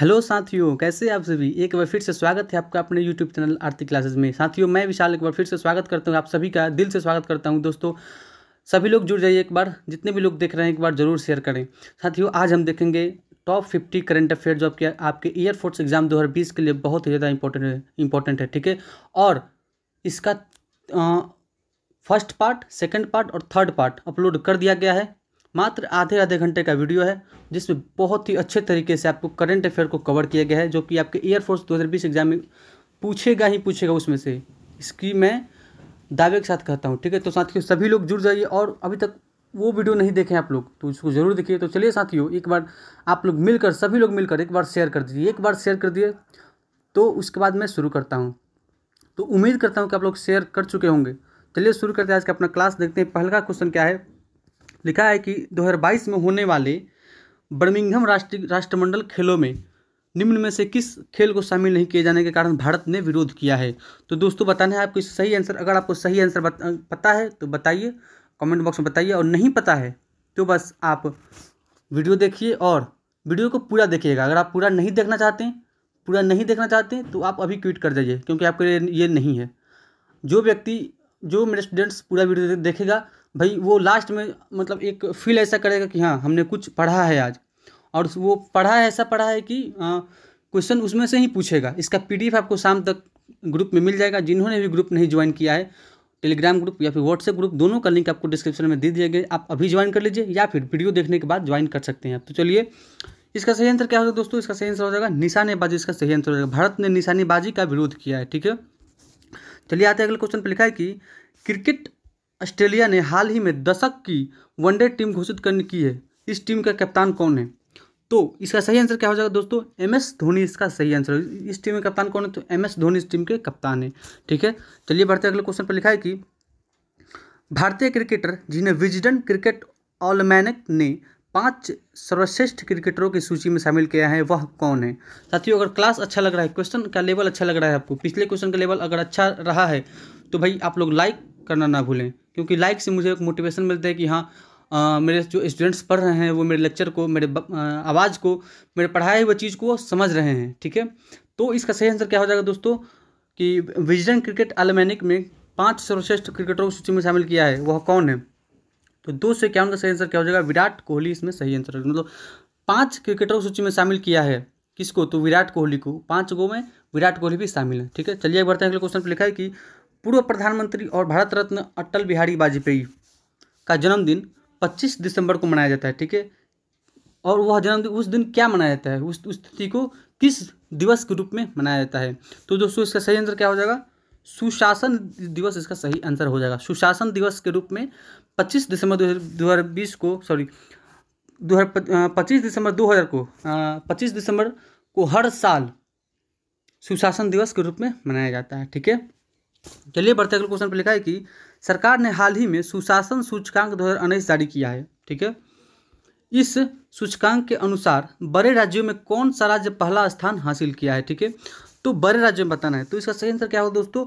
hello साथियों कैसे आप सभी एक बार फिर से स्वागत है आपका अपने यूट्यूब चैनल आर्थिक क्लासेस में साथियों मैं विशाल एक बार फिर से स्वागत करता हूँ आप सभी का दिल से स्वागत करता हूँ दोस्तों सभी लोग जुड़ जाइए एक बार जितने भी लोग देख रहे हैं एक बार जरूर शेयर करें साथियों आज हम देखेंगे टॉप फिफ्टी करंट अफेयर जो आपके आपके एयरफोर्स एग्जाम दो के लिए बहुत ही ज़्यादा इंपॉर्टेंट है इंपॉर्टेंट है ठीक है और इसका फर्स्ट पार्ट सेकेंड पार्ट और थर्ड पार्ट अपलोड कर दिया गया है मात्र आधे आधे घंटे का वीडियो है जिसमें बहुत ही अच्छे तरीके से आपको करंट अफेयर को कवर किया गया है जो कि आपके एयरफोर्स 2020 एग्जाम में पूछेगा ही पूछेगा उसमें से इसकी मैं दावे के साथ कहता हूँ ठीक है तो साथियों सभी लोग जुड़ जाइए और अभी तक वो वीडियो नहीं देखे आप लोग तो उसको जरूर देखिए तो चलिए साथियों एक बार आप लोग मिलकर सभी लोग मिलकर एक बार शेयर कर दीजिए एक बार शेयर कर दिए तो उसके बाद मैं शुरू करता हूँ तो उम्मीद करता हूँ कि आप लोग शेयर कर चुके होंगे चलिए शुरू करते हैं आज का अपना क्लास देखते हैं पहला क्वेश्चन क्या है लिखा है कि 2022 में होने वाले बर्मिंगहम राष्ट्रीय राष्ट्रमंडल खेलों में निम्न में से किस खेल को शामिल नहीं किए जाने के कारण भारत ने विरोध किया है तो दोस्तों बताना है आपको सही आंसर अगर आपको सही आंसर पता है तो बताइए कमेंट बॉक्स में बताइए और नहीं पता है तो बस आप वीडियो देखिए और वीडियो को पूरा देखिएगा अगर आप पूरा नहीं देखना चाहते पूरा नहीं देखना चाहते तो आप अभी क्विट कर जाइए क्योंकि आपके लिए ये नहीं है जो व्यक्ति जो मेरे स्टूडेंट्स पूरा वीडियो देखेगा भाई वो लास्ट में मतलब एक फील ऐसा करेगा कि हाँ हमने कुछ पढ़ा है आज और वो पढ़ा है ऐसा पढ़ा है कि क्वेश्चन उसमें से ही पूछेगा इसका पी आपको शाम तक ग्रुप में मिल जाएगा जिन्होंने भी ग्रुप नहीं ज्वाइन किया है टेलीग्राम ग्रुप या फिर व्हाट्सएप ग्रुप दोनों का लिंक आपको डिस्क्रिप्शन में दे दिया गया आप अभी ज्वाइन कर लीजिए या फिर वीडियो देखने के बाद ज्वाइन कर सकते हैं तो चलिए इसका सही आंसर क्या होगा दोस्तों इसका सही आंसर हो जाएगा निशानेबाजी इसका सही आंसर हो जाएगा भारत ने निशानेबाजी का विरोध किया है ठीक है चलिए आते हैं अगले क्वेश्चन पर लिखा है कि क्रिकेट ऑस्ट्रेलिया ने हाल ही में दशक की वनडे टीम घोषित करने की है इस टीम का कप्तान कौन है तो इसका सही आंसर क्या हो जाएगा दोस्तों एम एस धोनी इसका सही आंसर हो इस टीम के कप्तान कौन है तो एम एस धोनी इस टीम के कप्तान है ठीक है चलिए बढ़ते अगले क्वेश्चन पर लिखा है कि भारतीय क्रिकेटर जिन्हें विजडन क्रिकेट ऑलमैनक ने पांच सर्वश्रेष्ठ क्रिकेटरों की सूची में शामिल किया है वह कौन है साथियों अगर क्लास अच्छा लग रहा है क्वेश्चन का लेवल अच्छा लग रहा है आपको पिछले क्वेश्चन का लेवल अगर अच्छा रहा है तो भाई आप लोग लाइक करना ना भूलें क्योंकि लाइक से मुझे एक मोटिवेशन मिलता है कि हाँ आ, मेरे जो स्टूडेंट्स पढ़ रहे हैं वो मेरे लेक्चर को मेरे आवाज़ को मेरे पढ़ाए हुए चीज़ को समझ रहे हैं ठीक है तो इसका सही आंसर क्या हो जाएगा दोस्तों कि विजन क्रिकेट आलमैनिक में पांच सर्वश्रेष्ठ क्रिकेटरों की सूची में शामिल किया है वह कौन है तो दो से इक्यावन का सही आंसर क्या हो जाएगा विराट कोहली इसमें सही आंसर मतलब पाँच क्रिकेटरों की सूची में शामिल किया है किसको तो विराट कोहली को पाँच गो में विराट कोहली भी शामिल है ठीक है चलिए एक बढ़ते तो हैं अगले क्वेश्चन पर लिखा है कि पूर्व प्रधानमंत्री और भारत रत्न अटल बिहारी वाजपेयी का जन्मदिन 25 दिसंबर को मनाया जाता है ठीक है और वह जन्मदिन उस दिन क्या मनाया जाता है उस उस तिथि को किस दिवस के रूप में मनाया जाता है तो दोस्तों इसका सही आंसर क्या हो जाएगा सुशासन दिवस इसका सही आंसर हो जाएगा सुशासन दिवस के रूप में 25 दिसंबर 2020 को सॉरी दो हज़ार पच्चीस दिसंबर 2000 को पच्चीस दिसंबर को हर साल सुशासन दिवस के रूप में मनाया जाता है ठीक है चलिए बढ़ते अगले क्वेश्चन पर लिखा है कि सरकार ने हाल ही में सुशासन सूचकांक दो हज़ार उन्नीस जारी किया है ठीक है इस सूचकांक के अनुसार बड़े राज्यों में कौन सा राज्य पहला स्थान हासिल किया है ठीक है तो बड़े राज्यों में बताना है तो इसका सही आंसर क्या होगा दोस्तों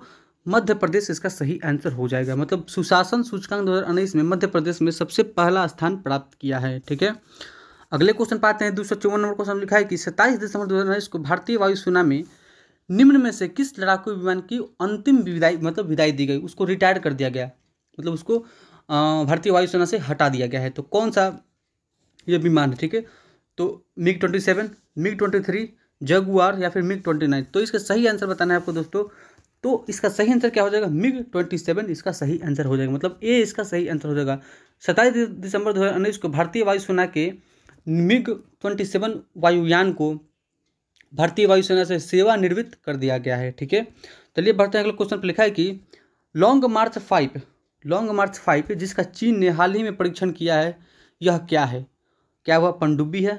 मध्य प्रदेश इसका सही आंसर हो जाएगा मतलब सुशासन सूचकांक दो हज़ार उन्नीस में मध्य प्रदेश में सबसे पहला स्थान प्राप्त किया है ठीक है अगले क्वेश्चन पाते हैं दो सौ चौवन नंबर क्वेश्चन लिखा है कि सत्ताईस दिसंबर दो हज़ार उन्नीस को भारतीय वायुसेना में निम्न में से किस लड़ाकू विमान की अंतिम विदाई मतलब विदाई दी गई उसको रिटायर कर दिया गया मतलब उसको भारतीय वायुसेना से हटा दिया गया है तो कौन सा ये विमान है ठीक है तो MiG twenty seven MiG twenty three Jaguar या फिर मिग ट्वेंटी नाइन तो इसका सही आंसर बताना है आपको दोस्तों तो इसका सही आंसर क्या हो जाएगा मिग ट्वेंटी सेवन इसका सही आंसर हो जाएगा मतलब ए इसका सही आंसर हो जाएगा सत्ताईस दिसंबर दो हज़ार उन्नीस को भारतीय वायुसेना के मिग ट्वेंटी सेवन वायुयान को भारतीय वायुसेना से सेवानिवृत्त कर दिया गया है ठीक है चलिए बढ़ते हैं अगले क्वेश्चन पर लिखा है कि Long March five Long March five जिसका चीन ने हाल ही में परीक्षण किया है यह क्या है क्या वह पनडुब्बी है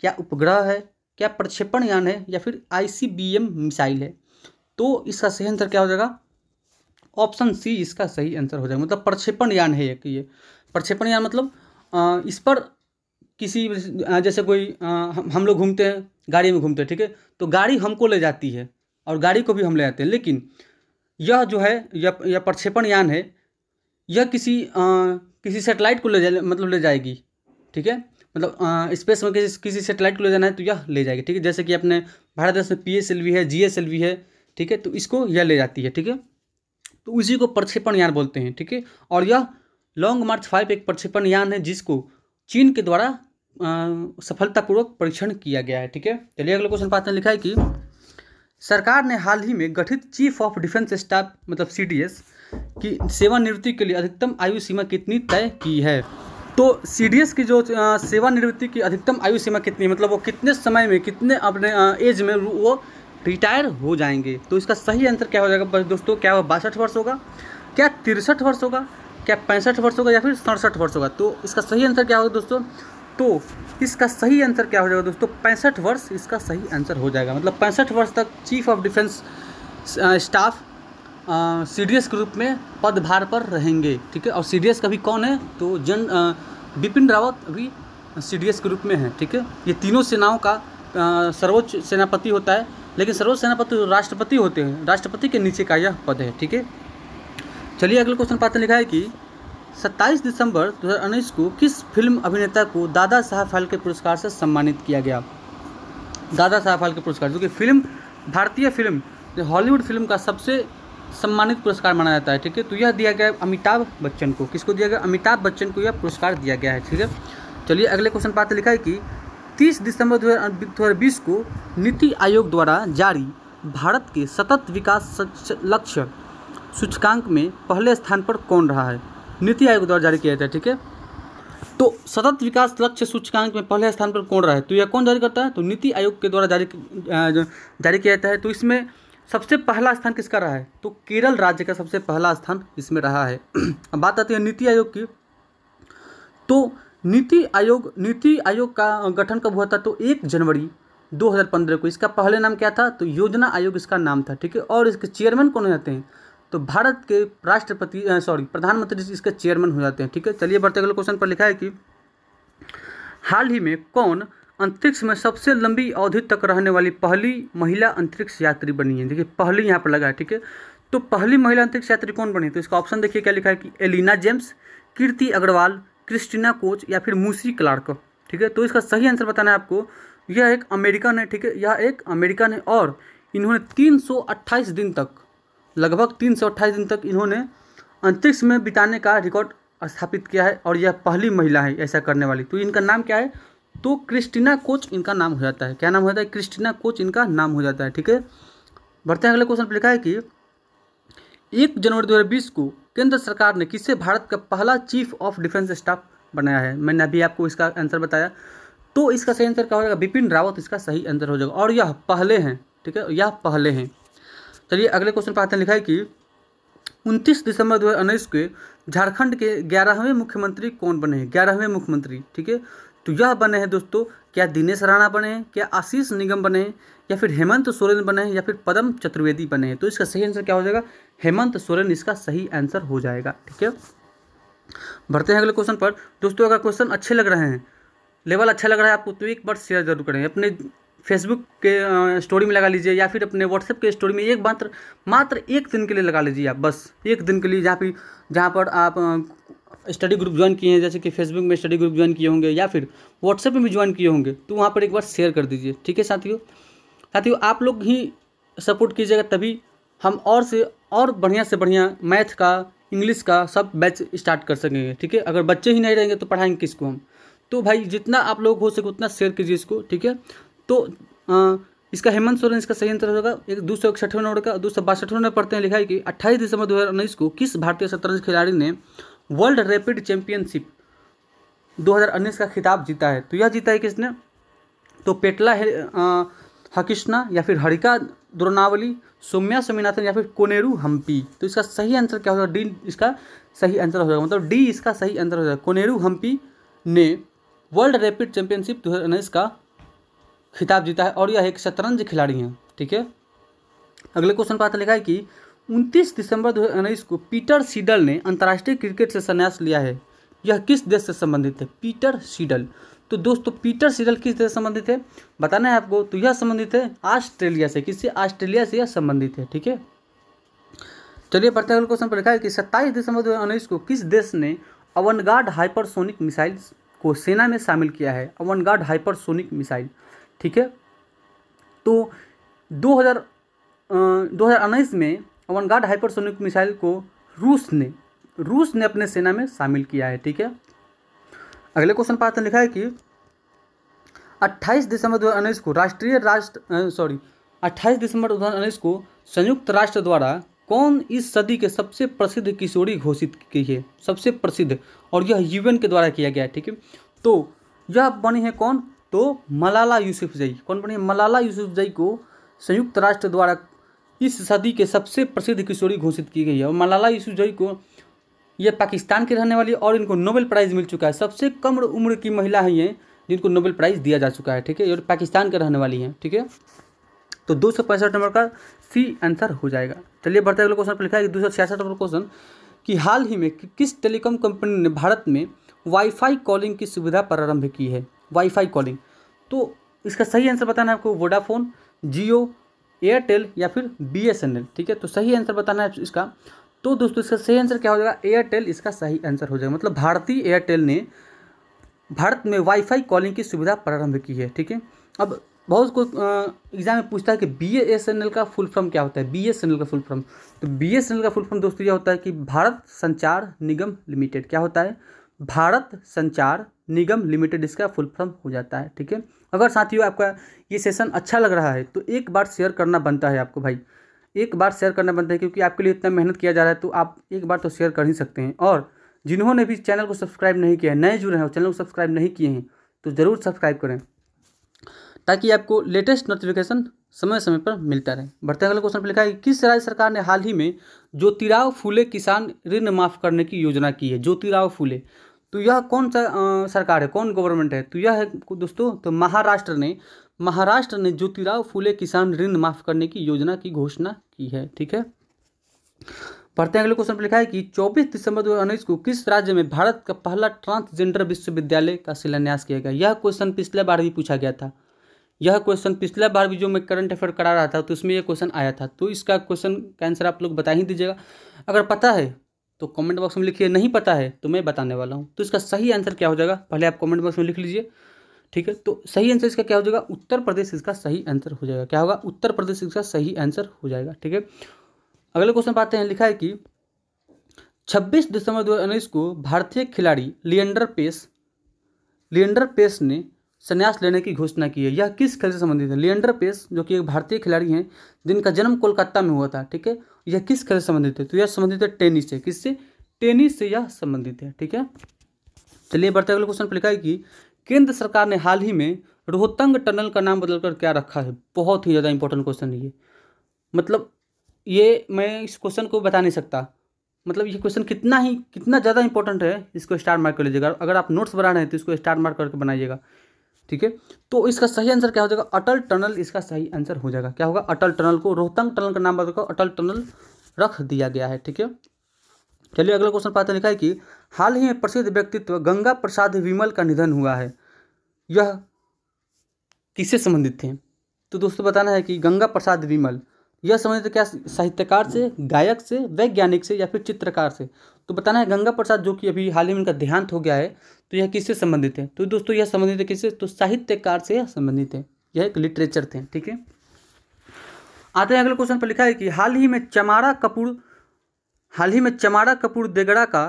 क्या उपग्रह है क्या प्रक्षेपण यान है या फिर आईसीबीएम मिसाइल है तो इसका सही आंसर क्या हो जाएगा ऑप्शन सी इसका सही आंसर हो जाएगा मतलब प्रक्षेपण यान है एक ये प्रक्षेपण यान मतलब इस पर किसी जैसे कोई हम लोग घूमते हैं गाड़ी में घूमते हैं ठीक है तो गाड़ी हमको ले जाती है और गाड़ी को भी हम ले जाते हैं लेकिन यह जो है यह यह प्रक्षेपण यान है यह किसी आ, किसी सेटेलाइट को ले जा मतलब ले जाएगी ठीक है मतलब स्पेस में किसी किसी सेटेलाइट को ले जाना है तो यह ले जाएगी ठीक है जैसे कि अपने भारत देश में पी एस एल वी है जी एस एल वी है ठीक है तो इसको यह ले जाती है ठीक है तो उसी को प्रक्षेपण यान बोलते हैं ठीक है और यह लॉन्ग मार्च फाइव एक प्रक्षेपण यान है जिसको चीन के द्वारा सफलतापूर्वक परीक्षण किया गया है ठीक है चलिए अगला क्वेश्चन पाते हैं लिखा है कि सरकार ने हाल ही में गठित चीफ ऑफ डिफेंस स्टाफ मतलब सी की सेवानिवृत्ति के लिए अधिकतम आयु सीमा कितनी तय की है तो सी की जो सेवानिवृत्ति की अधिकतम आयु सीमा कितनी मतलब वो कितने समय में कितने अपने एज में वो रिटायर हो जाएंगे तो इसका सही आंसर क्या हो जाएगा दोस्तों क्या वो बासठ वर्ष होगा क्या तिरसठ वर्ष होगा क्या पैंसठ वर्ष होगा या फिर सड़सठ वर्ष होगा तो इसका सही आंसर क्या होगा दोस्तों तो इसका सही आंसर क्या हो जाएगा दोस्तों पैंसठ वर्ष इसका सही आंसर हो जाएगा मतलब पैंसठ वर्ष तक chief of defence staff C D S के रूप में पदभार पर रहेंगे ठीक है और सी डी एस का भी कौन है तो जन बिपिन रावत अभी सी डी एस के रूप में है ठीक है ये तीनों सेनाओं का सर्वोच्च सेनापति होता है लेकिन सर्वोच्च सेनापति राष्ट्रपति होते हैं राष्ट्रपति के नीचे का यह पद है ठीक है चलिए अगले क्वेश्चन पात्र लिखा है कि 27 दिसंबर दो को किस फिल्म अभिनेता को दादा साहब फाल्के पुरस्कार से सम्मानित किया गया दादा साहब फाल्के पुरस्कार जो कि फिल्म भारतीय फिल्म जो हॉलीवुड फिल्म का सबसे सम्मानित पुरस्कार माना जाता है ठीक है तो यह दिया गया अमिताभ बच्चन को किसको दिया गया अमिताभ बच्चन को यह पुरस्कार दिया गया है ठीक है चलिए अगले क्वेश्चन पात्र लिखा है कि तीस दिसंबर दो हज़ार को नीति आयोग द्वारा जारी भारत के सतत विकास लक्ष्य सूचकांक में पहले स्थान पर कौन रहा है नीति आयोग द्वारा जारी किया जाता है ठीक है तो सतत विकास लक्ष्य सूचकांक में पहले स्थान पर कौन रहा है तो यह कौन जारी करता है तो नीति आयोग के द्वारा जारी जारी किया जाता है तो इसमें सबसे पहला स्थान किसका रहा है तो केरल राज्य का सबसे पहला स्थान इसमें रहा है अब बात आती है नीति आयोग की तो नीति आयोग नीति आयोग का गठन कब हुआ था तो एक जनवरी 2015 को इसका पहले नाम क्या था तो योजना आयोग इसका नाम था ठीक है और इसके चेयरमैन कौन हो जाते हैं तो भारत के राष्ट्रपति सॉरी प्रधानमंत्री इसके चेयरमैन हो जाते हैं ठीक है चलिए बढ़ते अगले क्वेश्चन पर लिखा है कि हाल ही में कौन अंतरिक्ष में सबसे लंबी अवधि तक रहने वाली पहली महिला अंतरिक्ष यात्री बनी है देखिए पहली यहाँ पर लगा है ठीक है तो पहली महिला अंतरिक्ष यात्री कौन बनी तो इसका ऑप्शन देखिए क्या लिखा है कि Elina James Kirti Agarwal Christina Koch या फिर मूसी क्लार्क ठीक है तो इसका सही आंसर बताना है आपको यह एक अमेरिकन है ठीक है यह एक अमेरिकन है और इन्होंने 328 दिन तक लगभग तीन दिन तक इन्होंने अंतरिक्ष में बिताने का रिकॉर्ड स्थापित किया है और यह पहली महिला है ऐसा करने वाली तो इनका नाम क्या है तो क्रिस्टिना कोच इनका नाम हो जाता है क्या नाम हो जाता है क्रिस्टिना कोच इनका नाम हो जाता है ठीक है बढ़ते हैं अगले क्वेश्चन पर लिखा है कि एक जनवरी दो को केंद्र सरकार ने किससे भारत का पहला चीफ ऑफ डिफेंस स्टाफ बनाया है मैंने अभी आपको इसका आंसर बताया तो इसका सही आंसर क्या हो जाएगा बिपिन रावत इसका सही आंसर हो जाएगा और यह पहले हैं ठीक है यह पहले हैं चलिए अगले क्वेश्चन पर आते हैं लिखा है कि उनतीस दिसंबर दो हज़ार उन्नीस के झारखंड के ग्यारहवें मुख्यमंत्री कौन बने हैं ग्यारहवें मुख्यमंत्री ठीक है तो यह बने हैं दोस्तों क्या दिनेश राणा बने हैं क्या आशीष निगम बने हैं या फिर हेमंत सोरेन बने हैं या फिर पदम चतुर्वेदी बने हैं तो इसका सही आंसर क्या हो जाएगा हेमंत सोरेन इसका सही आंसर हो जाएगा ठीक है बढ़ते हैं अगले क्वेश्चन पर दोस्तों अगर क्वेश्चन अच्छे लग रहे हैं लेवल अच्छा लग रहा है आपको तो एक बार शेयर जरूर करें अपने फेसबुक के स्टोरी में लगा लीजिए या फिर अपने व्हाट्सएप के स्टोरी में एक मात्र मात्र एक दिन के लिए लगा लीजिए आप बस एक दिन के लिए जहाँ पे जहाँ पर आप स्टडी ग्रुप ज्वाइन किए हैं जैसे कि फेसबुक में स्टडी ग्रुप ज्वाइन किए होंगे या फिर व्हाट्सएप में भी ज्वाइन किए होंगे तो वहाँ पर एक बार शेयर कर दीजिए ठीक है साथियों साथियों आप लोग ही सपोर्ट कीजिएगा तभी हम और से और बढ़िया से बढ़िया मैथ का इंग्लिश का सब बैच स्टार्ट कर सकेंगे ठीक है अगर बच्चे ही नहीं रहेंगे तो पढ़ाएंगे किसको हम तो भाई जितना आप लोग हो सके उतना शेयर कीजिए इसको ठीक है तो आ, इसका हेमंत सोरेन इसका सही आंसर होगा एक दो सौ इकसठवें नंबर का दो सौ बासठवें नंबर पढ़ते हैं लिखा है कि अट्ठाईस दिसंबर दो हज़ार उन्नीस को किस भारतीय शतरंज खिलाड़ी ने वर्ल्ड रैपिड चैंपियनशिप 2019 का खिताब जीता है तो यह जीता है किसने तो पेटला हकृष्णा या फिर हरिका द्रोनावली सोम्या सोमीनाथन या फिर कोनेरू हम्पी तो इसका सही आंसर क्या होगा डी इसका सही आंसर हो जाएगा मतलब डी इसका सही आंसर हो जाएगा कोनेरू हम्पी ने वर्ल्ड रैपिड चैंपियनशिप दो का खिताब जीता है और यह एक शतरंज खिलाड़ी हैं ठीक है अगले क्वेश्चन पर लिखा है कि उनतीस दिसंबर दो को पीटर सीडल ने अंतर्राष्ट्रीय क्रिकेट से संन्यास लिया है यह किस देश से संबंधित है पीटर सीडल तो दोस्तों पीटर सीडल किस देश से संबंधित है बताना है आपको तो यह संबंधित है ऑस्ट्रेलिया से किससे ऑस्ट्रेलिया से यह संबंधित है ठीक है चलिए पढ़ते अगले क्वेश्चन पर लिखा है कि सत्ताईस दिसंबर दो को किस देश ने अवनगार्ड हाइपरसोनिक मिसाइल को सेना में शामिल किया है अवनगार्ड हाइपरसोनिक मिसाइल ठीक है तो दो हज़ार दो हज़ार उन्नीस में अवनगार्ड हाइपरसोनिक मिसाइल को रूस ने रूस ने अपने सेना में शामिल किया है ठीक है अगले क्वेश्चन पर आते लिखा है कि 28 दिसंबर दो हज़ार उन्नीस को राष्ट्रीय राष्ट्र सॉरी 28 दिसंबर दो हज़ार उन्नीस को संयुक्त राष्ट्र द्वारा कौन इस सदी के सबसे प्रसिद्ध किशोरी घोषित की है सबसे प्रसिद्ध और यह यूएन के द्वारा किया गया है ठीक है तो यह बनी है कौन तो मलाला यूसुफजई कौन बनी मलाला यूसुफजई को संयुक्त राष्ट्र द्वारा इस सदी के सबसे प्रसिद्ध किशोरी घोषित की गई है और मलाला यूसुफजई को ये पाकिस्तान के रहने वाली और इनको नोबेल प्राइज़ मिल चुका है सबसे कम उम्र की महिला है ये जिनको नोबेल प्राइज़ दिया जा चुका है ठीक है और पाकिस्तान के रहने वाली हैं ठीक है तो दो सौ पैंसठ नंबर का सी आंसर हो जाएगा चलिए बढ़ते अगले क्वेश्चन पर लिखा है दो सौ छियासठ नंबर क्वेश्चन कि हाल ही में कि किस टेलीकॉम कंपनी ने भारत में वाईफाई कॉलिंग की सुविधा प्रारंभ की है वाईफाई कॉलिंग तो इसका सही आंसर बताना है आपको वोडाफोन जियो एयरटेल या फिर बी ठीक है तो सही आंसर बताना है इसका तो दोस्तों इसका सही आंसर क्या हो जाएगा एयरटेल इसका सही आंसर हो जाएगा मतलब भारतीय एयरटेल ने भारत में वाईफाई कॉलिंग की सुविधा प्रारंभ की है ठीक है अब बहुत को एग्जाम में पूछता है कि बी एस एन एल का फुल फॉर्म क्या होता है बी एस एन एल का फुल फॉर्म तो बी एस एन एल का फुल फॉर्म दोस्तों यह होता है कि भारत संचार निगम लिमिटेड क्या होता है भारत संचार निगम लिमिटेड इसका फुल फॉर्म हो जाता है ठीक है अगर साथियों आपका ये सेशन अच्छा लग रहा है तो एक बार शेयर करना बनता है आपको भाई एक बार शेयर करना बनता है क्योंकि आपके लिए इतना मेहनत किया जा रहा है तो आप एक बार तो शेयर कर ही सकते हैं और जिन्होंने भी चैनल को सब्सक्राइब नहीं किया है नए जुड़े हैं और चैनल को सब्सक्राइब नहीं किए हैं तो ज़रूर सब्सक्राइब करें ताकि आपको लेटेस्ट नोटिफिकेशन समय समय पर मिलता रहे बढ़ते अगले क्वेश्चन पर लिखा है किस राज्य सरकार ने हाल ही में ज्योतिराव फूले किसान ऋण माफ करने की योजना की है ज्योतिराव फूले तो यह कौन सा आ, सरकार है कौन गवर्नमेंट है तो यह है दोस्तों तो महाराष्ट्र ने महाराष्ट्र ने ज्योतिराव फूले किसान ऋण माफ करने की योजना की घोषणा की है ठीक है पढ़ते हैं अगले क्वेश्चन पर लिखा है कि 24 दिसंबर दो को किस राज्य में भारत का पहला ट्रांसजेंडर विश्वविद्यालय का शिलान्यास किया गया यह क्वेश्चन पिछले बार भी पूछा गया था यह क्वेश्चन पिछले बार भी जो मैं करंट अफेयर करा रहा था तो उसमें यह क्वेश्चन आया था तो इसका क्वेश्चन का आंसर आप लोग बता ही दीजिएगा अगर पता है तो कमेंट बॉक्स में लिखिए नहीं पता है तो मैं बताने वाला हूँ तो इसका सही आंसर क्या हो जाएगा पहले आप कमेंट बॉक्स में लिख लीजिए ठीक है तो सही आंसर इसका क्या हो जाएगा उत्तर प्रदेश इसका सही आंसर हो जाएगा क्या होगा उत्तर प्रदेश इसका सही आंसर हो जाएगा ठीक है अगले क्वेश्चन पाते हैं लिखा है कि छब्बीस दिसंबर दो को भारतीय खिलाड़ी लियंडर पेस लियंडर पेस ने संन्यास लेने की घोषणा की है यह किस खेल से संबंधित है लियंडर पेस जो कि एक भारतीय खिलाड़ी हैं जिनका जन्म कोलकाता में हुआ था ठीक है यह किस खेल से संबंधित है तो यह संबंधित है टेनिस से किससे टेनिस से यह संबंधित है ठीक है चलिए बढ़ते अगले क्वेश्चन पर लिखा है कि केंद्र सरकार ने हाल ही में रोहतंग टनल का नाम बदलकर क्या रखा है बहुत ही ज़्यादा इंपॉर्टेंट क्वेश्चन है ये मतलब ये मैं इस क्वेश्चन को बता नहीं सकता मतलब ये क्वेश्चन कितना ही कितना ज़्यादा इंपॉर्टेंट है इसको स्टार मार्क कर लीजिएगा अगर आप नोट्स बना रहे हैं तो इसको स्टार मार्क करके बनाइएगा ठीक है तो इसका सही आंसर क्या हो जाएगा अटल टनल इसका सही आंसर हो जाएगा क्या होगा अटल टनल को रोहतंग टनल का नाम बताओ अटल टनल रख दिया गया है ठीक है चलिए अगला क्वेश्चन पाते लिखा है कि हाल ही में प्रसिद्ध व्यक्तित्व गंगा प्रसाद विमल का निधन हुआ है यह किससे संबंधित थे तो दोस्तों बताना है कि गंगा प्रसाद विमल यह संबंधित क्या साहित्यकार से गायक से वैज्ञानिक से या फिर चित्रकार से तो बताना है गंगा प्रसाद जो कि अभी हाल ही में उनका देहांत हो गया है तो यह किससे संबंधित है तो दोस्तों यह संबंधित है किससे तो साहित्यकार से यह संबंधित है यह एक लिटरेचर थे ठीक है आते हैं अगले क्वेश्चन पर लिखा है कि हाल ही में चमारा कपूर हाल ही में चमारा कपूर देगड़ा का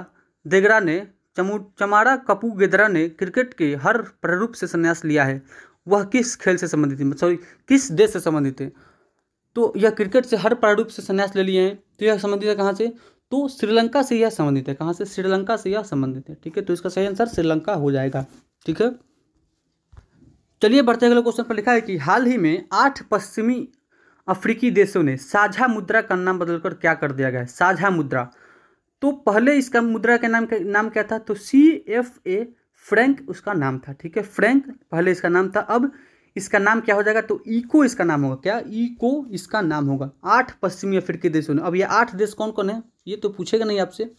देगड़ा ने चमू चमारा कपूर गेदरा ने क्रिकेट के हर प्रारूप से संन्यास लिया है वह किस खेल से संबंधित है सॉरी किस देश से संबंधित है तो यह क्रिकेट से हर प्रारूप से संन्यास ले लिए हैं तो यह संबंधित है कहाँ से तो श्रीलंका से यह संबंधित है कहाँ से श्रीलंका से यह संबंधित है ठीक है तो इसका सही आंसर श्रीलंका हो जाएगा ठीक है चलिए बढ़ते अगले क्वेश्चन पर लिखा है कि हाल ही में आठ पश्चिमी अफ्रीकी देशों ने साझा मुद्रा का नाम बदलकर क्या कर दिया गया है साझा मुद्रा तो पहले इसका मुद्रा का नाम नाम क्या था तो सी एफ ए फ्रैंक उसका नाम था ठीक है फ्रैंक पहले इसका नाम था अब इसका नाम क्या हो जाएगा तो ईको इसका नाम होगा क्या ईको इसका नाम होगा आठ पश्चिमी अफ्रीकी देशों ने अब ये आठ देश कौन कौन है ये तो पूछेगा नहीं आपसे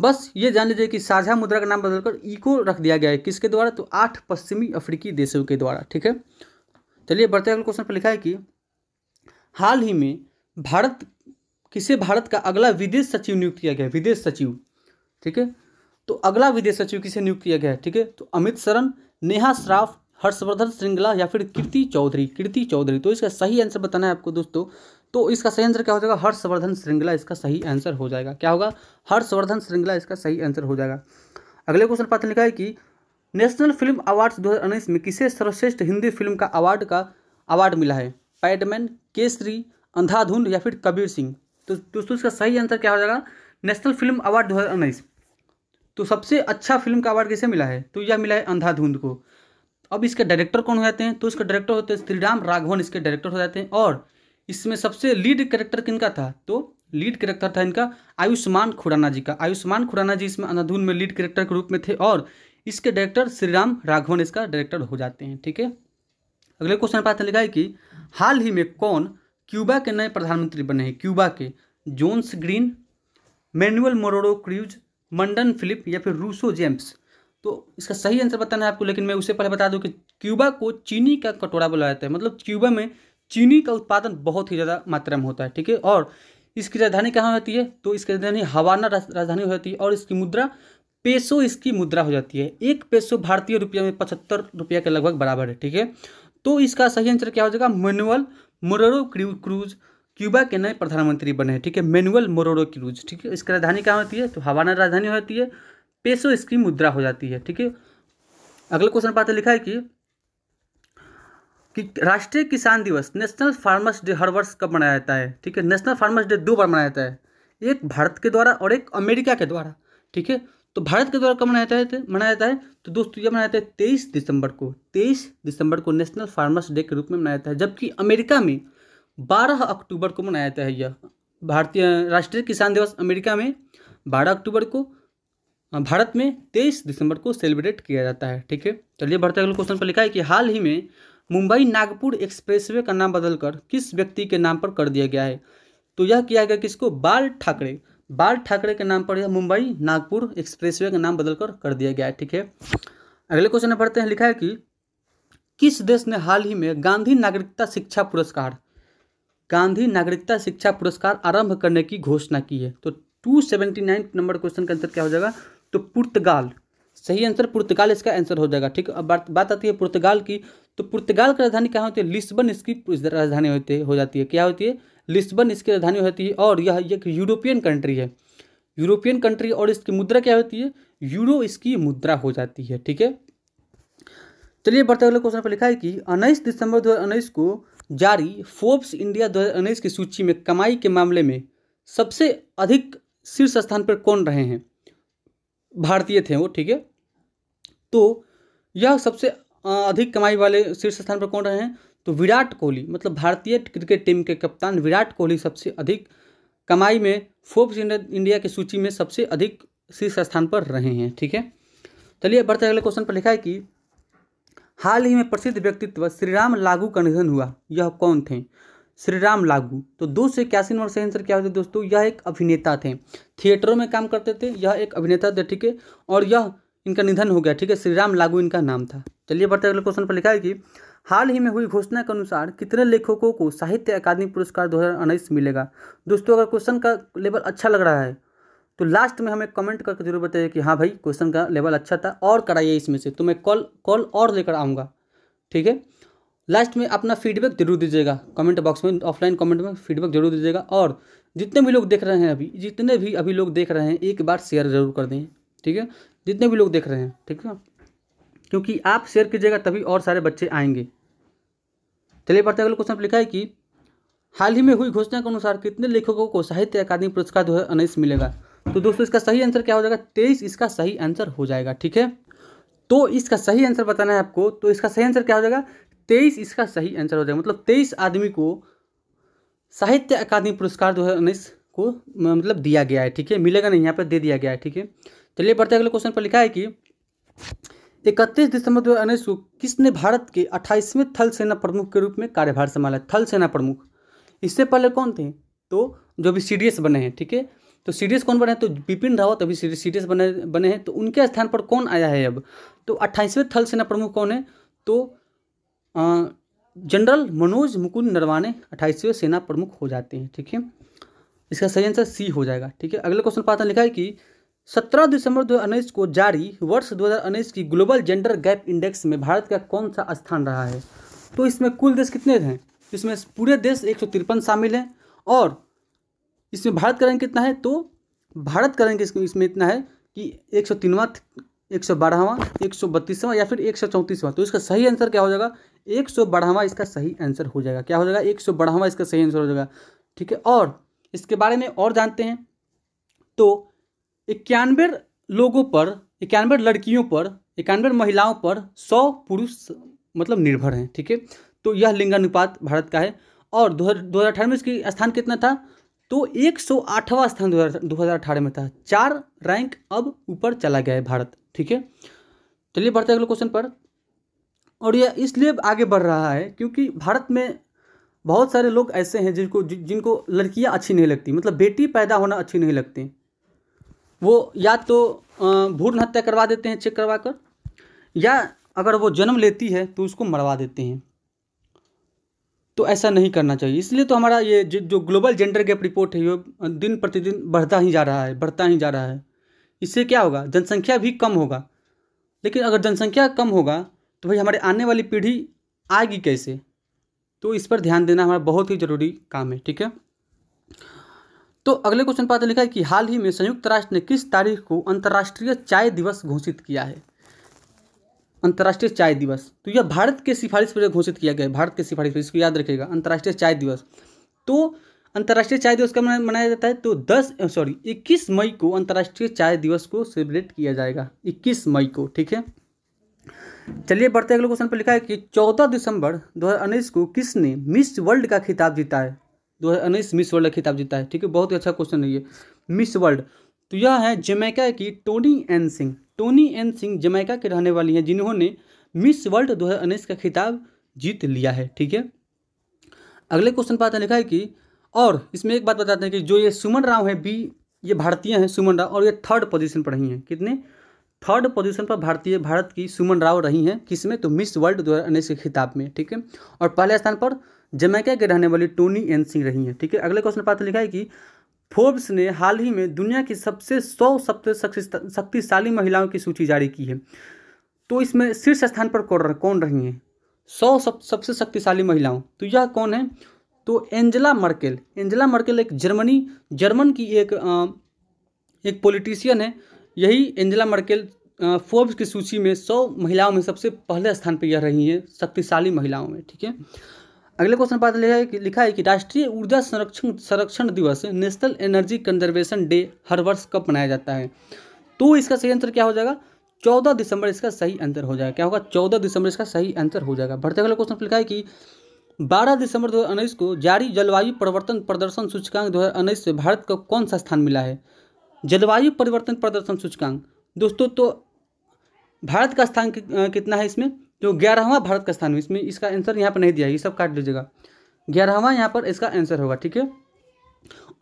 बस ये जान लीजिए कि साझा मुद्रा का नाम बदलकर इको रख दिया गया है किसके द्वारा तो आठ पश्चिमी अफ्रीकी देशों के द्वारा ठीक है चलिए बढ़ते अगले क्वेश्चन पर लिखा है कि हाल ही में भारत किसे भारत का अगला विदेश सचिव नियुक्त किया गया विदेश सचिव ठीक है तो अगला विदेश सचिव किसे नियुक्त किया गया है ठीक है तो अमित शरण नेहा श्राफ हर्षवर्धन श्रृंगला या फिर कीर्ति चौधरी कीर्ति चौधरी तो इसका सही आंसर बताना है आपको दोस्तों तो इसका सही आंसर क्या हो जाएगा हर्षवर्धन श्रृंगला इसका सही आंसर हो जाएगा क्या होगा हर्षवर्धन श्रृंगला इसका सही आंसर हो जाएगा अगले क्वेश्चन पत्र लिखा है कि नेशनल फिल्म अवार्ड्स 2019 में किसे सर्वश्रेष्ठ हिंदी फिल्म का अवार्ड का अवार्ड मिला है पैडमैन केसरी अंधाधुंध या फिर कबीर सिंह तो दोस्तों इसका सही आंसर क्या हो जाएगा नेशनल फिल्म अवार्ड दो तो सबसे अच्छा फिल्म का अवार्ड किसे मिला है तो यह मिला है अंधाधुंध को अब इसके डायरेक्टर कौन हो जाते हैं तो इसके डायरेक्टर होते हैं श्रीराम राघवन इसके डायरेक्टर हो जाते हैं और इसमें सबसे लीड करेक्टर किनका था तो लीड करेक्टर था इनका आयुष्मान खुराना जी का आयुष्मान खुराना जी इसमें अनाधुन में लीड करेक्टर के रूप में थे और इसके डायरेक्टर श्रीराम राघवन इसका डायरेक्टर हो जाते हैं ठीक है अगले क्वेश्चन पाते लिखा है कि हाल ही में कौन क्यूबा के नए प्रधानमंत्री बने हैं क्यूबा के जोन्स ग्रीन मैनुअल मोरोडो क्रूज मंडन फिलिप या फिर रूसो जेम्स तो इसका सही आंसर बताना है आपको लेकिन मैं उससे पहले बता दूं कि क्यूबा को चीनी का कटोरा बुलाया जाता है मतलब क्यूबा में चीनी का उत्पादन बहुत ही ज़्यादा मात्रा में होता है ठीक है और इसकी राजधानी कहाँ होती है तो इसकी राजधानी हवाना राजधानी हो जाती है और इसकी मुद्रा पेसो इसकी मुद्रा हो जाती है एक पेसो भारतीय रुपया में पचहत्तर रुपया के लगभग बराबर है ठीक है तो इसका सही आंसर क्या हो जाएगा मेनुअल मोररो क्रूज क्यूबा के नए प्रधानमंत्री बने हैं ठीक है मेनुअल मोरोरो क्रूज ठीक है इसकी राजधानी कहाँ होती है तो हवाना राजधानी होती है पेसो इसकी मुद्रा हो जाती है ठीक है अगला क्वेश्चन पाते लिखा है कि कि राष्ट्रीय किसान दिवस नेशनल फार्मर्स डे हर वर्ष कब मनाया जाता है ठीक है नेशनल फार्मर्स डे दो बार मनाया जाता है एक भारत के द्वारा और एक अमेरिका के द्वारा ठीक है तो भारत के द्वारा कब मनाया जाता है मनाया जाता है तो दोस्तों यह मनाया जाता है तेईस दिसंबर को तेईस दिसंबर को नेशनल फार्मर्स डे के रूप में मनाया जाता है जबकि अमेरिका में बारह अक्टूबर को मनाया जाता है यह भारतीय राष्ट्रीय किसान दिवस अमेरिका में बारह अक्टूबर को भारत में तेईस दिसंबर को सेलिब्रेट किया जाता है ठीक है चलिए बढ़ते अगले क्वेश्चन पर लिखा है कि हाल ही में मुंबई नागपुर एक्सप्रेसवे का नाम बदलकर किस व्यक्ति के नाम पर कर दिया गया है तो यह किया गया किसको बाल ठाकरे बाल ठाकरे के नाम पर यह मुंबई नागपुर एक्सप्रेसवे का नाम बदलकर कर दिया गया है ठीक है अगले क्वेश्चन में पढ़ते हैं लिखा है कि किस देश ने हाल ही में गांधी नागरिकता शिक्षा पुरस्कार गांधी नागरिकता शिक्षा पुरस्कार आरंभ करने की घोषणा की है तो two seventy nine number question का आंसर क्या हो जाएगा तो पुर्तगाल सही आंसर पुर्तगाल इसका आंसर हो जाएगा ठीक अब बात आती है पुर्तगाल की तो पुर्तगाल की राजधानी कहाँ होती है लिस्बन इसकी राजधानी होती हो जाती है क्या होती है लिस्बन इसकी राजधानी होती है और यह एक यूरोपियन कंट्री है यूरोपियन कंट्री और इसकी मुद्रा क्या होती है यूरो इसकी मुद्रा हो जाती है ठीक है चलिए बढ़ते अगले क्वेश्चन पर लिखा है कि उन्नीस दिसंबर दो को जारी फोर्ब्स इंडिया दो की सूची में कमाई के मामले में सबसे अधिक शीर्ष स्थान पर कौन रहे हैं भारतीय थे वो ठीक है तो यह सबसे अधिक कमाई वाले शीर्ष स्थान पर कौन रहे हैं तो विराट कोहली मतलब भारतीय क्रिकेट टीम के कप्तान विराट कोहली सबसे अधिक कमाई में फोर्ब्स इंडिया की सूची में सबसे अधिक शीर्ष स्थान पर रहे हैं ठीक है चलिए बढ़ते अगले क्वेश्चन पर लिखा है कि हाल ही में प्रसिद्ध व्यक्तित्व श्रीराम लागू का निधन हुआ यह कौन थे श्रीराम लागू तो दो से इक्यासी नंबर सही आंसर क्या होते दोस्तों यह एक अभिनेता थे थिएटरों में काम करते थे यह एक अभिनेता थे ठीक है और यह इनका निधन हो गया ठीक है श्रीराम लागू इनका नाम था चलिए बढ़ते अगले क्वेश्चन पर लिखा है कि हाल ही में हुई घोषणा के अनुसार कितने लेखकों को साहित्य अकादमी पुरस्कार दो मिलेगा दोस्तों अगर क्वेश्चन का लेवल अच्छा लग रहा है तो लास्ट में हमें कमेंट करके जरूर बताइए कि हाँ भाई क्वेश्चन का लेवल अच्छा था और कराइए इसमें से तो मैं कॉल कॉल और लेकर आऊँगा ठीक है लास्ट में अपना फीडबैक जरूर दीजिएगा कमेंट बॉक्स में ऑफलाइन कमेंट में फीडबैक जरूर दीजिएगा और जितने भी लोग देख रहे हैं अभी जितने भी अभी लोग देख रहे हैं एक बार शेयर जरूर कर दें ठीक है जितने भी लोग देख रहे हैं ठीक है क्योंकि आप शेयर कीजिएगा तभी और सारे बच्चे आएंगे चलिए बढ़ते अगले क्वेश्चन लिखा है कि हाल ही में हुई घोषणा के अनुसार कितने लेखकों को साहित्य अकादमी पुरस्कार दो मिलेगा तो दोस्तों इसका सही आंसर क्या हो जाएगा तेईस इसका सही आंसर हो जाएगा ठीक है तो इसका सही आंसर बताना है आपको तो इसका सही आंसर क्या हो जाएगा तेईस इसका सही आंसर हो जाएगा मतलब तेईस आदमी को साहित्य अकादमी पुरस्कार दो को मतलब दिया गया है ठीक है मिलेगा नहीं यहाँ पर दे दिया गया है ठीक है चलिए बढ़ते अगले क्वेश्चन पर लिखा है कि इकतीस दिसंबर दो हज़ार उन्नीस को किसने भारत के अट्ठाईसवें थल सेना प्रमुख के रूप में कार्यभार संभाला थल सेना प्रमुख इससे पहले कौन थे तो जो अभी सी बने हैं ठीक है तो सी कौन बने हैं तो बिपिन रावत अभी सी डी बने बने हैं तो उनके स्थान पर कौन आया है अब तो अट्ठाईसवें थल सेना प्रमुख कौन है तो जनरल मनोज मुकुंद नरवाने अट्ठाईसवें सेना प्रमुख हो जाते हैं ठीक है इसका सही आंसर सी हो जाएगा ठीक है अगला क्वेश्चन पाता लिखा है कि सत्रह दिसंबर दो हज़ार को जारी वर्ष दो हज़ार की ग्लोबल जेंडर गैप इंडेक्स में भारत का कौन सा स्थान रहा है तो इसमें कुल देश कितने हैं इसमें पूरे देश एक शामिल हैं और इसमें भारत का रैंक कितना है तो भारत का रैंक इसमें इतना है कि एक सौ तीनवा एक सौ बारहवा एक सौ बत्तीसवां या फिर एक सौ चौंतीसवां तो इसका सही आंसर क्या हो जाएगा एक सौ बारहवा इसका सही आंसर हो जाएगा क्या हो जाएगा एक सौ बारहवा इसका सही आंसर हो जाएगा ठीक है और इसके बारे में और जानते हैं तो इक्यानवे लोगों पर इक्यानवे लड़कियों पर इक्यानवे महिलाओं पर सौ पुरुष मतलब निर्भर हैं ठीक है तो यह लिंगानुपात भारत का है और दो हज़ार अठारह में इसकी स्थान कितना था तो एक सौ आठवां स्थान दो हज़ार अठारह में था चार रैंक अब ऊपर चला गया है भारत ठीक है चलिए बढ़ते अगले क्वेश्चन पर और यह इसलिए आगे बढ़ रहा है क्योंकि भारत में बहुत सारे लोग ऐसे हैं जिनको जिनको लड़कियां अच्छी नहीं लगती मतलब बेटी पैदा होना अच्छी नहीं लगती वो या तो भूर्ण हत्या करवा देते हैं चेक करवा कर या अगर वो जन्म लेती है तो उसको मरवा देते हैं तो ऐसा नहीं करना चाहिए इसलिए तो हमारा ये जो ग्लोबल जेंडर गैप रिपोर्ट है ये दिन प्रतिदिन बढ़ता ही जा रहा है बढ़ता ही जा रहा है इससे क्या होगा जनसंख्या भी कम होगा लेकिन अगर जनसंख्या कम होगा तो भाई हमारे आने वाली पीढ़ी आएगी कैसे तो इस पर ध्यान देना हमारा बहुत ही जरूरी काम है ठीक है तो अगले क्वेश्चन पर लिखा है कि हाल ही में संयुक्त राष्ट्र ने किस तारीख को अंतर्राष्ट्रीय चाय दिवस घोषित किया है अंतर्राष्ट्रीय चाय दिवस तो यह भारत के सिफारिश पर घोषित किया गया है भारत के सिफारिश पर इसको याद रखिएगा अंतर्राष्ट्रीय चाय दिवस तो अंतर्राष्ट्रीय चाय दिवस कब मनाया जाता है तो दस सॉरी इक्कीस मई को अंतर्राष्ट्रीय चाय दिवस को सेलिब्रेट किया जाएगा इक्कीस मई को ठीक है चलिए बढ़ते अगले क्वेश्चन पर लिखा है कि 14 दिसंबर 2019 को किसने मिस वर्ल्ड का खिताब जीता है 2019 मिस वर्ल्ड का खिताब जीता है ठीक है बहुत ही अच्छा क्वेश्चन है ये मिस वर्ल्ड तो यह है जमैका की Toni Ann Singh Toni Ann Singh Jamaica के रहने वाली हैं जिन्होंने मिस वर्ल्ड दो का खिताब जीत लिया है ठीक है अगले क्वेश्चन पर आता लिखा है कि और इसमें एक बात बताते हैं कि जो ये सुमन राव है बी ये भारतीय हैं सुमन राव और ये थर्ड पोजिशन पर रही हैं कितने थर्ड पोजीशन पर भारतीय भारत की सुमन राव रही हैं किसमें तो मिस वर्ल्ड दो हज़ार उन्नीस के खिताब में ठीक है और पहले स्थान पर जमैका के रहने वाली टोनी एन सिंह रही हैं ठीक है अगले क्वेश्चन पात्र लिखा है कि फोर्ब्स ने हाल ही में दुनिया की सबसे सौ सबसे शक्तिशाली महिलाओं की सूची जारी की है तो इसमें शीर्ष स्थान पर कौन रही हैं सौ सब सबसे शक्तिशाली महिलाओं तो यह कौन है तो एंजला मर्केल एंजला मर्केल एक जर्मनी जर्मन की एक आ, एक पॉलिटिशियन है यही एंजेला मर्केल फोर्ब्स की सूची में सौ महिलाओं में सबसे पहले स्थान पर यह रही हैं शक्तिशाली महिलाओं में ठीक है अगले क्वेश्चन पर लिखा है कि लिखा है कि राष्ट्रीय ऊर्जा संरक्षण संरक्षण दिवस नेशनल एनर्जी कंजर्वेशन डे हर वर्ष कब मनाया जाता है तो इसका सही आंसर क्या हो जाएगा चौदह दिसंबर इसका सही आंसर हो जाएगा क्या होगा चौदह दिसंबर इसका सही आंसर हो जाएगा बढ़ते अगला क्वेश्चन लिखा है कि बारह दिसंबर दो को जारी जलवायु परिवर्तन प्रदर्शन सूचकांक दो से भारत को कौन सा स्थान मिला है जलवायु परिवर्तन प्रदर्शन सूचकांक दोस्तों तो भारत का स्थान कितना है इसमें तो ग्यारहवा भारत का स्थान है इसमें इसका आंसर यहाँ पर नहीं दिया है ये सब काट लीजिएगा ग्यारहवा यहाँ पर इसका आंसर होगा ठीक है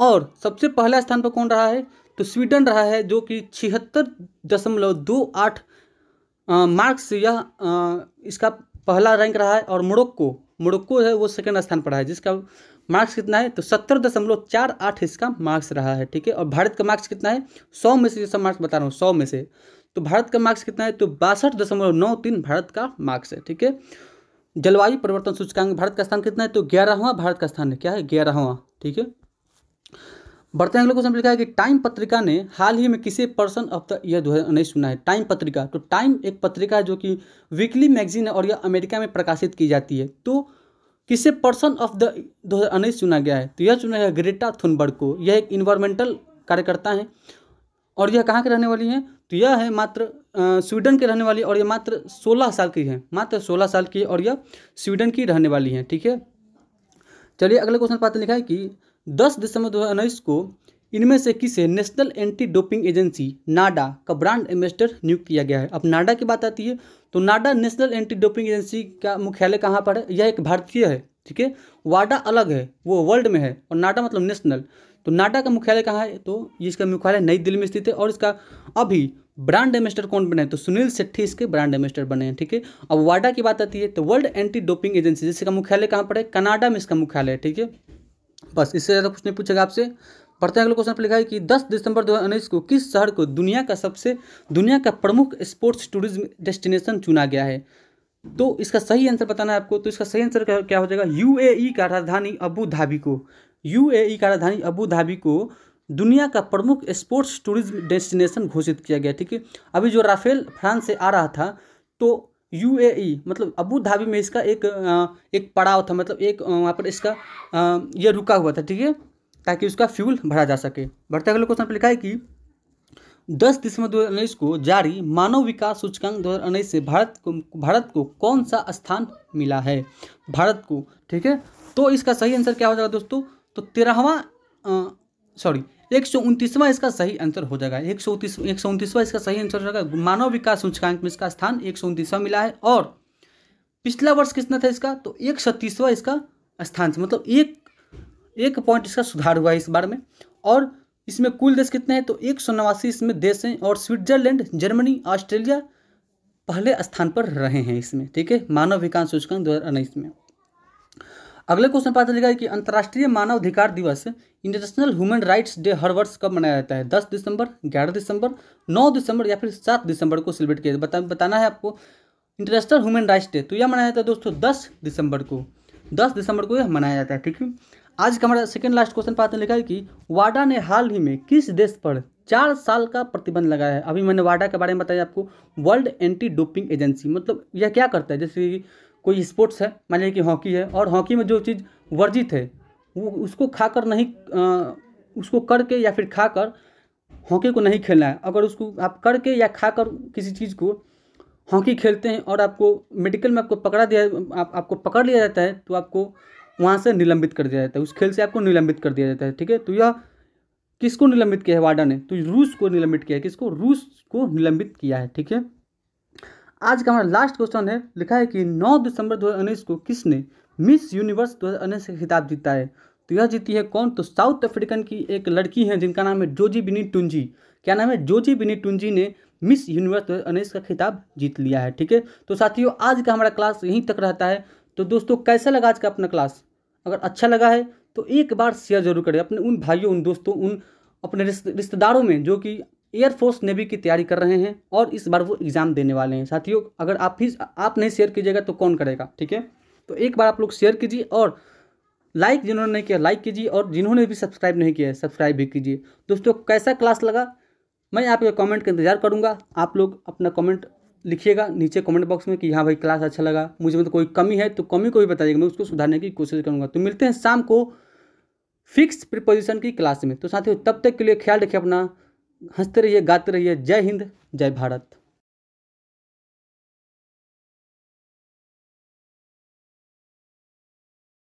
और सबसे पहला स्थान पर कौन रहा है तो स्वीडन रहा है जो कि छिहत्तर दशमलव दो आठ मार्क्स यह इसका पहला रैंक रहा है और मोरक्को मोरक्को है वो सेकंड स्थान पर है जिसका मार्क्स कितना है तो सत्तर दशमलव चार आठ इसका मार्क्स रहा है ठीक है और भारत का मार्क्स कितना है सौ में से जैसा मार्क्स बता रहा हूँ सौ में से तो भारत का मार्क्स कितना है तो बासठ दशमलव नौ तीन भारत का मार्क्स है ठीक है जलवायु परिवर्तन सूचकांक भारत का स्थान कितना है तो ग्यारहवां भारत का स्थान है क्या है ग्यारहवां ठीक है बढ़ते हैं अगले क्वेश्चन लिखा है कि टाइम पत्रिका ने हाल ही में किसी पर्सन ऑफ द ईयर दो हज़ार उन्नीस सुना है टाइम पत्रिका तो टाइम एक पत्रिका है जो कि वीकली मैगजीन है और यह अमेरिका में प्रकाशित की जाती है तो किसे पर्सन ऑफ द दो हज़ार उन्नीस चुना गया है तो यह चुना गया ग्रेटा थुनबर्ग को यह एक इन्वायरमेंटल कार्यकर्ता हैं और यह कहाँ के रहने वाली हैं तो यह है मात्र स्वीडन के रहने वाली और यह मात्र सोलह साल की है मात्र सोलह साल की और यह स्वीडन की रहने वाली हैं ठीक है चलिए अगले क्वेश्चन पाते लिखा है कि दस दिसंबर दो को इनमें से किसे national anti doping agency NADA का ब्रांड एम्बेसडर नियुक्त किया गया है अब नाडा की बात आती है तो NADA national anti doping agency का मुख्यालय कहाँ पर है यह एक भारतीय है ठीक है वाडा अलग है वो वर्ल्ड में है और नाडा मतलब नेशनल तो नाडा का मुख्यालय कहाँ है तो इसका मुख्यालय नई दिल्ली में स्थित है और इसका अभी ब्रांड एम्बेसडर कौन बने तो सुनील सेट्ठी इसके ब्रांड एम्बेसडर बने हैं ठीक है अब वाडा की बात आती है तो वर्ल्ड एंटी डोपिंग एजेंसी जिसका मुख्यालय कहाँ पर है कनाडा में इसका मुख्यालय है ठीक है बस इससे ज़्यादा कुछ नहीं पूछेगा आपसे पढ़ते हैं अगले क्वेश्चन पर लिखा है कि 10 दिसंबर दो को किस शहर को दुनिया का सबसे दुनिया का प्रमुख स्पोर्ट्स टूरिज्म डेस्टिनेशन चुना गया है तो इसका सही आंसर बताना है आपको तो इसका सही आंसर क्या हो जाएगा यूएई e का राजधानी अबू धाबी को यूएई e का राजधानी अबू धाबी को दुनिया का प्रमुख स्पोर्ट्स टूरिज्म डेस्टिनेशन घोषित किया गया ठीक है अभी जो राफेल फ्रांस से आ रहा था तो यू e, मतलब अबू धाबी में इसका एक एक पड़ाव था मतलब एक वहाँ पर इसका यह रुका हुआ था ठीक है ताकि उसका फ्यूल भरा जा सके बढ़ते अगले क्वेश्चन पर लिखा है कि दस दिसंबर दो हज़ार उन्नीस को जारी मानव विकास सूचकांक दो हज़ार उन्नीस से भारत को भारत को कौन सा स्थान मिला है भारत को ठीक है तो इसका सही आंसर क्या हो जाएगा दोस्तों तो तेरहवा सॉरी एक सौ उनतीसवां इसका सही आंसर हो जाएगा एक सौ उनतीस एक सौ उनतीसवां इसका सही आंसर हो जाएगा मानव विकास सूचकांक में इसका स्थान एक सौ उनतीसवां मिला है और पिछला वर्ष कितना था इसका तो एक सौ तीसवा इसका स्थान मतलब एक एक पॉइंट इसका सुधार हुआ है इस बार में और इसमें कुल देश कितने हैं तो एक सौ नवासी इसमें देश हैं और स्विट्जरलैंड जर्मनी ऑस्ट्रेलिया पहले स्थान पर रहे हैं इसमें ठीक है मानव विकास सूचकांक दो में अगले क्वेश्चन पता चलेगा कि अंतर्राष्ट्रीय मानव अधिकार दिवस इंटरनेशनल ह्यूमन राइट्स डे हर वर्ष कब मनाया जाता है दस दिसंबर ग्यारह दिसंबर नौ दिसंबर या फिर सात दिसंबर को सेलिब्रेट किया बता, बताना है आपको इंटरनेशनल ह्यूमन राइट्स डे तो यह मनाया जाता है दोस्तों दस दिसंबर को दस दिसंबर को यह मनाया जाता है ठीक है आज का हमारा सेकेंड लास्ट क्वेश्चन पाते लिखा है कि वाडा ने हाल ही में किस देश पर चार साल का प्रतिबंध लगाया है अभी मैंने वाडा के बारे में बताया आपको वर्ल्ड एंटी डोपिंग एजेंसी मतलब यह क्या करता है जैसे कि कोई स्पोर्ट्स है मान लीजिए कि हॉकी है और हॉकी में जो चीज़ वर्जित है वो उसको खाकर नहीं आ, उसको करके या फिर खाकर हॉकी को नहीं खेलना है अगर उसको आप करके या खाकर किसी चीज़ को हॉकी खेलते हैं और आपको मेडिकल में आपको पकड़ा दिया आप, आपको पकड़ लिया जाता है तो आपको वहाँ से निलंबित कर दिया जाता है उस खेल से आपको निलंबित कर दिया जाता है ठीक है तो यह किसको निलंबित किया है वाडा ने तो रूस को निलंबित किया है किसको रूस को निलंबित किया है ठीक है आज का हमारा लास्ट क्वेश्चन है लिखा है कि 9 दिसंबर 2019 को किसने मिस यूनिवर्स 2019 का खिताब जीता है तो यह जीती है कौन तो साउथ अफ्रीकन की एक लड़की है जिनका नाम है जोजी बिनी टुंजी क्या नाम है जोजी बिनी टुंजी ने मिस यूनिवर्स दो का खिताब जीत लिया है ठीक है तो साथियों आज का हमारा क्लास यहीं तक रहता है तो दोस्तों कैसा लगा आज का अपना क्लास अगर अच्छा लगा है तो एक बार शेयर जरूर करें अपने उन भाइयों उन दोस्तों उन अपने रिश्तेदारों में जो कि एयरफोर्स नेवी की तैयारी कर रहे हैं और इस बार वो एग्ज़ाम देने वाले हैं साथियों अगर आप ही आप नहीं शेयर कीजिएगा तो कौन करेगा ठीक है तो एक बार आप लोग शेयर कीजिए और लाइक जिन्होंने नहीं किया लाइक कीजिए और जिन्होंने भी सब्सक्राइब नहीं किया है सब्सक्राइब भी कीजिए दोस्तों कैसा क्लास लगा मैं आपके कमेंट का इंतजार करूँगा आप लोग अपना कमेंट लिखिएगा नीचे कमेंट बॉक्स में कि हाँ भाई क्लास अच्छा लगा मुझे मतलब तो कोई कमी है तो कमी को भी बताइएगा मैं उसको सुधारने की कोशिश करूँगा तो मिलते हैं शाम को फिक्स प्रिपोजिशन की क्लास में तो साथियों तब तक के लिए ख्याल रखिए अपना हंसते रहिए गाते रहिए जय हिंद जय भारत